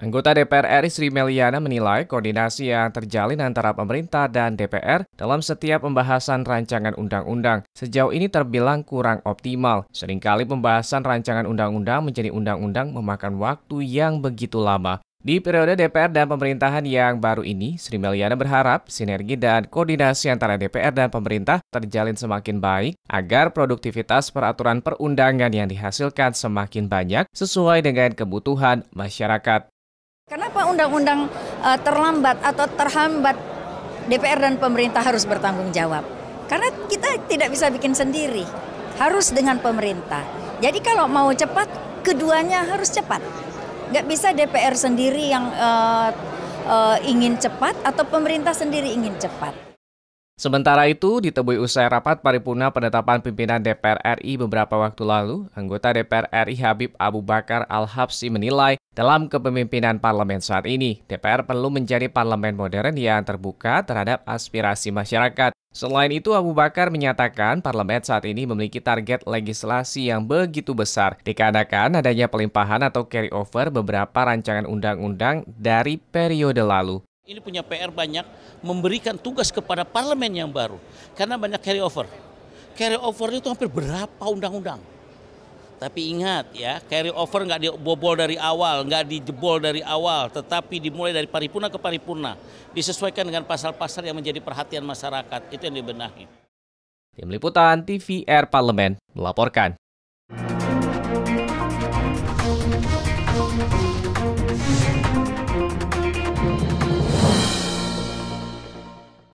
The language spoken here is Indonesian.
Anggota DPR RI Sri Meliana menilai koordinasi yang terjalin antara pemerintah dan DPR dalam setiap pembahasan rancangan undang-undang sejauh ini terbilang kurang optimal. Seringkali pembahasan rancangan undang-undang menjadi undang-undang memakan waktu yang begitu lama. Di periode DPR dan pemerintahan yang baru ini, Sri Meliana berharap sinergi dan koordinasi antara DPR dan pemerintah terjalin semakin baik agar produktivitas peraturan perundangan yang dihasilkan semakin banyak sesuai dengan kebutuhan masyarakat. Kenapa undang-undang eh, terlambat atau terhambat DPR dan pemerintah harus bertanggung jawab? Karena kita tidak bisa bikin sendiri, harus dengan pemerintah. Jadi kalau mau cepat, keduanya harus cepat nggak bisa DPR sendiri yang uh, uh, ingin cepat atau pemerintah sendiri ingin cepat. Sementara itu, ditemui usai rapat paripurna penetapan pimpinan DPR RI beberapa waktu lalu, anggota DPR RI Habib Abu Bakar Al-Habsi menilai dalam kepemimpinan parlemen saat ini, DPR perlu menjadi parlemen modern yang terbuka terhadap aspirasi masyarakat. Selain itu, Abu Bakar menyatakan parlemen saat ini memiliki target legislasi yang begitu besar, dikarenakan adanya pelimpahan atau carry over beberapa rancangan undang-undang dari periode lalu. Ini punya PR banyak memberikan tugas kepada parlemen yang baru karena banyak carry over. Carry over itu hampir berapa undang-undang. Tapi ingat ya, carry over nggak dibobol dari awal, nggak dijebol dari awal, tetapi dimulai dari paripurna ke paripurna, disesuaikan dengan pasal-pasal yang menjadi perhatian masyarakat. Itu yang dibenahi. Tim Liputan TVR Parlemen melaporkan.